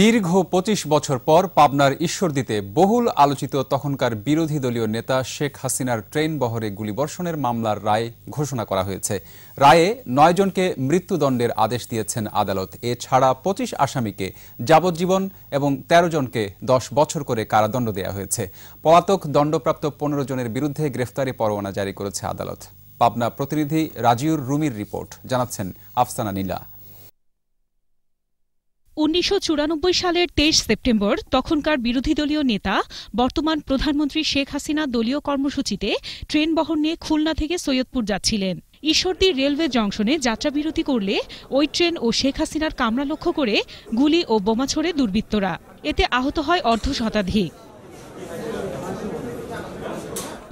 দীর্ঘ ২৫ বছর পর পাবনার ঈশ্বর দিতে বহুল আলোচিত তখনকার বিরোধী দলীয় নেতা শেখ হাসিনার ট্রেন বহরে গুলিবর্ষণের মামলার রায় ঘোষণা করা হয়েছে রায়ে নয়জনকে মৃত্যুদণ্ডের আদেশ দিয়েছেন আদালত এছাড়া ২৫ আসামিকে যাবজ্জীবন এবং ১৩ জনকে ১০ বছর করে কারাদণ্ড দেওয়া হয়েছে পলাতক দণ্ডপ্রাপ্ত পনেরো জনের বিরুদ্ধে গ্রেফতারি পরোয়ানা জারি করেছে আদালত পাবনা প্রতিনিধি রাজিউর রুমির রিপোর্ট জানাচ্ছেন আফসানা নীলা উনিশশো সালের তেইশ সেপ্টেম্বর তখনকার বিরোধী দলীয় নেতা বর্তমান প্রধানমন্ত্রী শেখ হাসিনা দলীয় কর্মসূচিতে ট্রেন বহন নিয়ে খুলনা থেকে সৈয়দপুর যাচ্ছিলেন ঈশ্বরদী রেলওয়ে জংশনে যাত্রাবিরতি করলে ওই ট্রেন ও শেখ হাসিনার কামরা লক্ষ্য করে গুলি ও বোমা ছড়ে দুর্বৃত্তরা এতে আহত হয় অর্ধ শতাধিক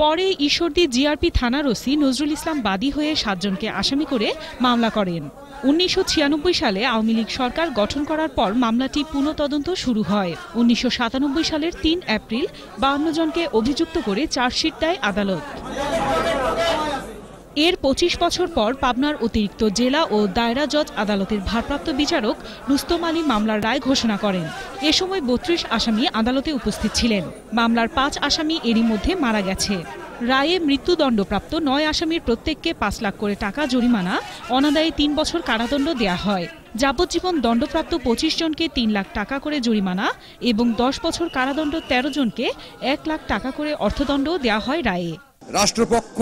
পরে ঈশ্বরদী জিআরপি থানার ওসি নজরুল ইসলাম বাদী হয়ে সাতজনকে আসামি করে মামলা করেন উনিশশো সালে আওয়ামী লীগ সরকার গঠন করার পর মামলাটি পুনঃতদন্ত শুরু হয় উনিশশো সালের তিন এপ্রিল বান্ন জনকে অভিযুক্ত করে চার্জশিট দেয় আদালত এর ২৫ বছর পর পাবনার অতিরিক্ত জেলা ও দায়রা জজ আদালতের ভারপ্রাপ্ত বিচারক রুস্তম আলী মামলার রায় ঘোষণা করেন এ সময় বত্রিশ আসামি আদালতে উপস্থিত ছিলেন মামলার পাঁচ আসামি এরই মধ্যে মারা গেছে রায়ে মৃত্যুদণ্ডপ্রাপ্ত নয় আসামির প্রত্যেককে পাঁচ লাখ করে টাকা জরিমানা অনাদায়ে তিন বছর কারাদণ্ড দেয়া হয় যাবজ্জীবন দণ্ডপ্রাপ্ত পঁচিশ জনকে তিন লাখ টাকা করে জরিমানা এবং দশ বছর কারাদণ্ড ১৩ জনকে এক লাখ টাকা করে অর্থদণ্ড দেয়া হয় রায়ে রাষ্ট্রপক্ষ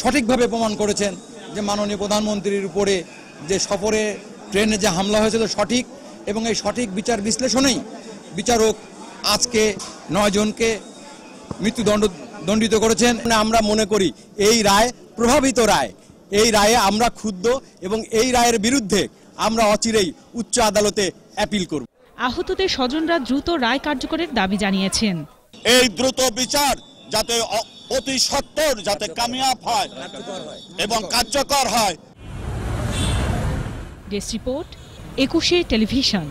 সঠিকভাবে প্রমাণ করেছেন যে মাননীয় প্রধানমন্ত্রীর উপরে যে সফরে ট্রেনে যে হামলা হয়েছিল সঠিক এবং এই সঠিক বিচার বিশ্লেষণেই বিচারক আজকে নয়জনকে মৃত্যুদণ্ড দণ্ডিত করেছেন মানে আমরা মনে করি এই রায় প্রভাবিত রায় এই রায়ে আমরা ক্ষুব্ধ এবং এই রায়ের বিরুদ্ধে আমরা অচিরেই উচ্চ আদালতে অ্যাপিল করব আহতদের স্বজনরা দ্রুত রায় কার্যকরের দাবি জানিয়েছেন এই দ্রুত বিচার যাতে অতি সত্তর যাতে কামিয়াব হয় এবং কার্যকর হয় রিপোর্ট একুশে টেলিভিশন